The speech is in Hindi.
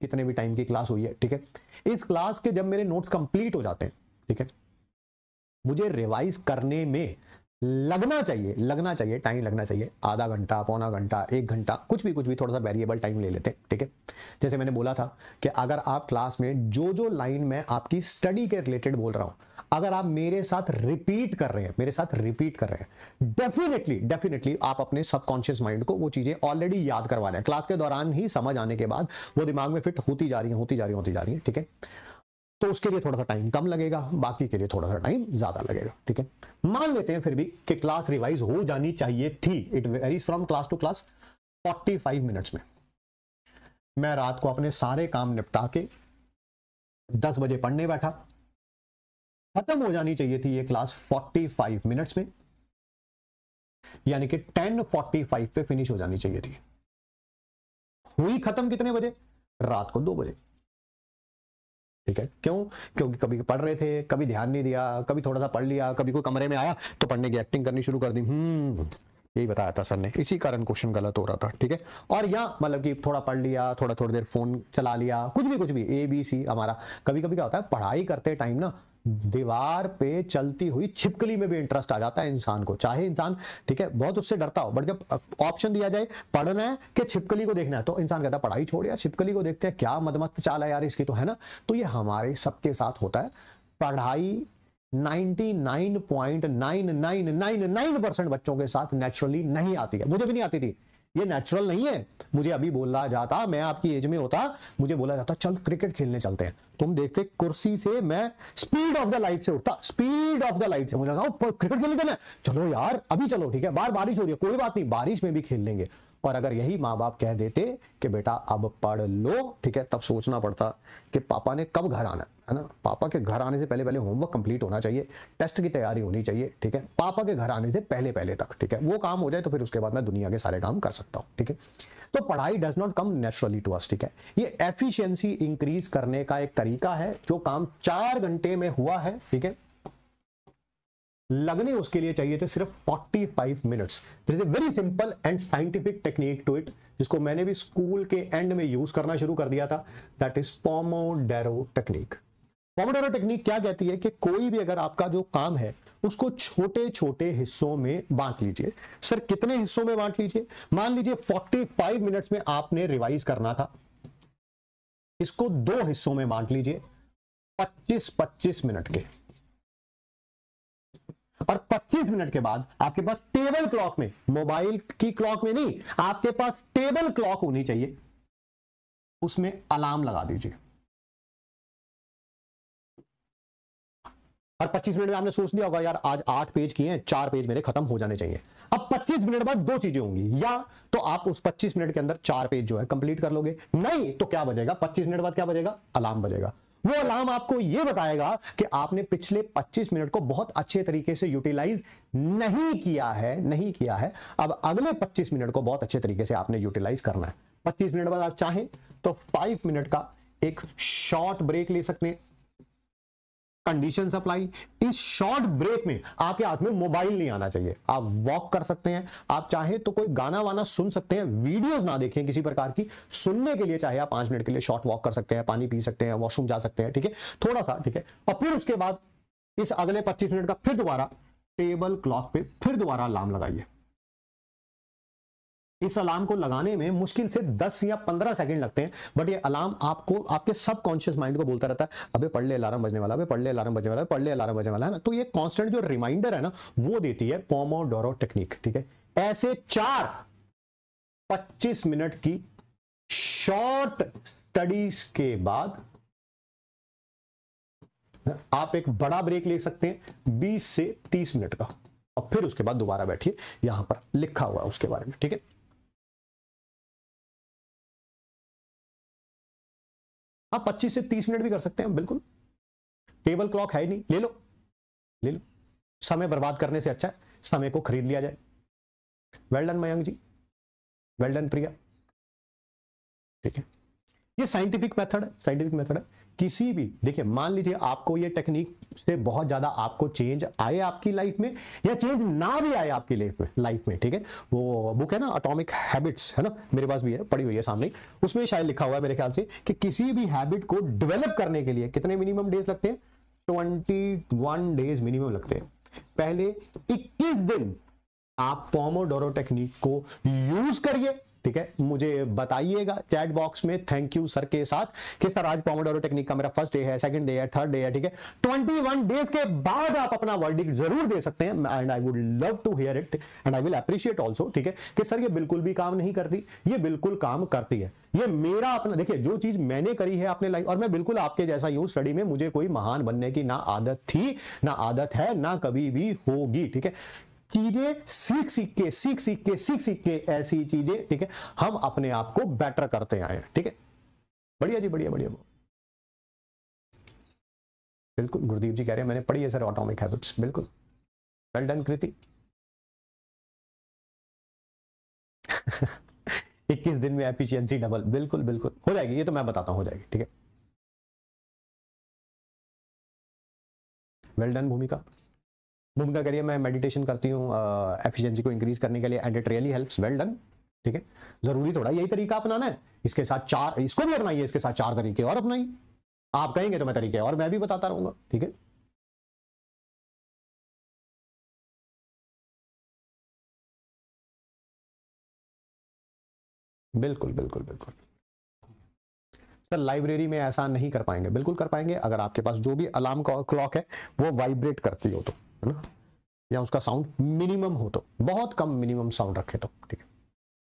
कितने भी टाइम की क्लास हुई है ठीक है इस क्लास के जब मेरे नोट्स कंप्लीट हो जाते हैं ठीक है मुझे रिवाइज करने में लगना चाहिए लगना चाहिए टाइम लगना चाहिए आधा घंटा पौना घंटा एक घंटा कुछ भी कुछ भी थोड़ा सा वेरिएबल टाइम ले लेते हैं ठीक है जैसे मैंने बोला था कि अगर आप क्लास में जो जो लाइन में आपकी स्टडी के रिलेटेड बोल रहा हूं अगर आप मेरे साथ रिपीट कर रहे हैं मेरे साथ रिपीट कर रहे हैं डेफिनेटली डेफिनेटली आप अपने सबकॉन्शियस माइंड को वो चीजें ऑलरेडी याद करवा रहे हैं क्लास के दौरान ही समझ आने के बाद वो दिमाग में फिट होती जा रही है होती जा रही है होती जा रही है ठीक है तो उसके लिए थोड़ा सा टाइम कम लगेगा बाकी के लिए थोड़ा सा टाइम ज्यादा लगेगा ठीक है मान लेते हैं फिर भी कि क्लास रिवाइज हो जानी चाहिए थी it varies from class to class 45 minutes में मैं रात को अपने सारे काम निपटा के 10 बजे पढ़ने बैठा खत्म हो जानी चाहिए थी ये क्लास 45 मिनट्स में यानी कि 10:45 पे फिनिश हो जानी चाहिए थी हुई खत्म कितने बजे रात को दो बजे ठीक है क्यों क्योंकि कभी पढ़ रहे थे कभी ध्यान नहीं दिया कभी थोड़ा सा पढ़ लिया कभी कोई कमरे में आया तो पढ़ने की एक्टिंग करनी शुरू कर दी हम्म यही बताया था सर ने इसी कारण क्वेश्चन गलत हो रहा था ठीक है और या मतलब कि थोड़ा पढ़ लिया थोड़ा थोड़ी देर फोन चला लिया कुछ भी कुछ भी ए बी सी हमारा कभी कभी क्या होता है पढ़ाई करते टाइम ना दीवार पे चलती हुई छिपकली में भी इंटरेस्ट आ जाता है इंसान को चाहे इंसान ठीक है बहुत उससे डरता हो बट जब ऑप्शन दिया जाए पढ़ना है कि छिपकली को देखना है तो इंसान कहता है पढ़ाई छोड़ यार छिपकली को देखते हैं क्या मदमस्त चाल है यार इसकी तो है ना तो ये हमारे सबके साथ होता है पढ़ाई 99.9999 परसेंट बच्चों के साथ नेचुरली नहीं आती है मुझे भी नहीं आती थी ये नेचुरल नहीं है मुझे अभी बोला जाता मैं आपकी एज में होता मुझे बोला जाता चल क्रिकेट खेलने चलते हैं तुम देखते कुर्सी से मैं स्पीड ऑफ द लाइट से उठता स्पीड ऑफ द लाइट से मुझे क्रिकेट खेलने चलना चलो यार अभी चलो ठीक है बार बारिश हो रही है कोई बात नहीं बारिश में भी खेल लेंगे और अगर यही माँ बाप कह देते कि बेटा अब पढ़ लो ठीक है तब सोचना पड़ता कि पापा ने कब घर आना है ना पापा के घर आने से पहले पहले होमवर्क कंप्लीट होना चाहिए टेस्ट की तैयारी होनी चाहिए ठीक है पापा के घर आने से पहले पहले तक ठीक है वो काम हो जाए तो फिर उसके बाद मैं दुनिया के सारे काम कर सकता हूँ ठीक है तो पढ़ाई does not come naturally to us ठीक है ये एफिशियंसी इंक्रीज करने का एक तरीका है जो काम चार घंटे में हुआ है ठीक है लगने उसके लिए चाहिए थे सिर्फ 45 minutes this is very simple and scientific technique to it जिसको मैंने भी स्कूल के एंड में यूज करना शुरू कर दिया था that is pomodoro technique pomodoro technique क्या कहती है कि कोई भी अगर आपका जो काम है उसको छोटे छोटे हिस्सों में बांट लीजिए सर कितने हिस्सों में बांट लीजिए मान लीजिए 45 मिनट्स में आपने रिवाइज करना था इसको दो हिस्सों में बांट लीजिए 25 25 मिनट के और 25 मिनट के बाद आपके पास टेबल क्लॉक में मोबाइल की क्लॉक में नहीं आपके पास टेबल क्लॉक होनी चाहिए उसमें अलार्म लगा दीजिए और 25 मिनट में आपने सोच लिया होगा यार आज आठ पेज किए हैं चार पेज मेरे खत्म हो जाने चाहिए अब 25 मिनट बाद दो चीजें होंगी या तो आप उस 25 मिनट के अंदर चार पेज जो है कंप्लीट कर लोगे नहीं तो क्या बजेगा 25 मिनट बाद क्या बजेगा अलार्म बजेगा वो अलार्म आपको यह बताएगा कि आपने पिछले 25 मिनट को बहुत अच्छे तरीके से यूटिलाइज नहीं किया है नहीं किया है अब अगले 25 मिनट को बहुत अच्छे तरीके से आपने यूटिलाइज करना है 25 मिनट बाद आप चाहें तो 5 मिनट का एक शॉर्ट ब्रेक ले सकते हैं कंडीशन अप्लाई इस शॉर्ट ब्रेक में आपके हाथ में मोबाइल नहीं आना चाहिए आप वॉक कर सकते हैं आप चाहे तो कोई गाना वाना सुन सकते हैं वीडियोस ना देखें किसी प्रकार की सुनने के लिए चाहे आप पांच मिनट के लिए शॉर्ट वॉक कर सकते हैं पानी पी सकते हैं वॉशरूम जा सकते हैं ठीक है थोड़ा सा ठीक है और फिर उसके बाद इस अगले पच्चीस मिनट का फिर दोबारा टेबल क्लॉक पे फिर दोबारा अलार्म लगाइए इस अलार्म को लगाने में मुश्किल से 10 या 15 सेकंड लगते हैं बट ये अलार्म आपको आपके सब कॉन्शियस माइंड को बोलता रहता है अबे पढ़ ले अलार्म बजने वाला अबे पढ़ ले अलार्म बजने वाला पढ़ ले अलार्म बजने वाला है ना तो ये कांस्टेंट जो रिमाइंडर है ना वो देती है पोमोडोरो टेक्निक ठीक है ऐसे चार पच्चीस मिनट की शॉर्ट स्टडीज के बाद आप एक बड़ा ब्रेक ले सकते हैं बीस से तीस मिनट का और फिर उसके बाद दोबारा बैठिए यहां पर लिखा हुआ है उसके बारे में ठीक है आप 25 से 30 मिनट भी कर सकते हैं बिल्कुल टेबल क्लॉक है ही नहीं ले लो ले लो समय बर्बाद करने से अच्छा है समय को खरीद लिया जाए well done Mayank ji well done Priya ठीक है ये साइंटिफिक मेथड है साइंटिफिक मेथड है किसी भी देखिए मान लीजिए आपको ये टेक्निक से बहुत ज्यादा आपको चेंज आए आपकी लाइफ में या चेंज ना भी आए आपकी लाइफ में लाइफ में ठीक है वो बुक है ना अटोमिक हैबिट्स है ना मेरे पास भी है पड़ी हुई है सामने उसमें शायद लिखा हुआ है मेरे ख्याल से कि किसी भी हैबिट को डेवलप करने के लिए कितने मिनिमम डेज लगते हैं ट्वेंटी डेज मिनिमम लगते हैं पहले इक्कीस दिन आप पोमोडोरो टेक्निक को यूज करिए ठीक है मुझे बताइएगा चैट बॉक्स में थैंक यू सर के साथ कि सर आज पोमोडोरो टेक्निक का मेरा फर्स्ट डे है सेकंड डे है थर्ड डे है ठीक है 21 डेज के बाद आप अपना वर्डिक जरूर दे सकते हैं and I would love to hear it and I will appreciate also ठीक है कि सर ये बिल्कुल भी काम नहीं करती ये बिल्कुल काम करती है ये मेरा अपना देखिए जो चीज मैंने करी है अपने लाइफ और मैं बिल्कुल आपके जैसा ही हूं स्टडी में मुझे कोई महान बनने की ना आदत थी ना आदत है ना कभी भी होगी ठीक है चीजें सीख सीख के सीख सीख के सीख सीख के ऐसी चीजें ठीक है हम अपने आप को बेटर करते आए ठीक है बढ़िया जी बढ़िया बढ़िया बिल्कुल गुरदीप जी कह रहे हैं मैंने पढ़ी है सर ऑटोमिक हैबिट्स बिल्कुल वेल डन कृति इक्कीस दिन में एफिशियंसी डबल बिल्कुल बिल्कुल हो जाएगी ये तो मैं बताता हूं हो जाएगी ठीक है वेल डन भूमिका भूमिका करिए मैं मेडिटेशन करती हूँ एफिशिएंसी को इंक्रीज करने के लिए and it really helps well done ठीक है जरूरी थोड़ा यही तरीका अपनाना है इसके साथ चार इसको भी अपनाइए इसके साथ चार तरीके और अपनाइए आप कहेंगे तो मैं तरीके और मैं भी बताता रहूंगा ठीक है बिल्कुल बिल्कुल बिल्कुल सर लाइब्रेरी में ऐसा नहीं कर पाएंगे बिल्कुल कर पाएंगे अगर आपके पास जो भी अलार्म क्लॉक है वो वाइब्रेट करती हो तो है ना या उसका साउंड मिनिमम हो तो बहुत कम मिनिमम साउंड रखे तो ठीक है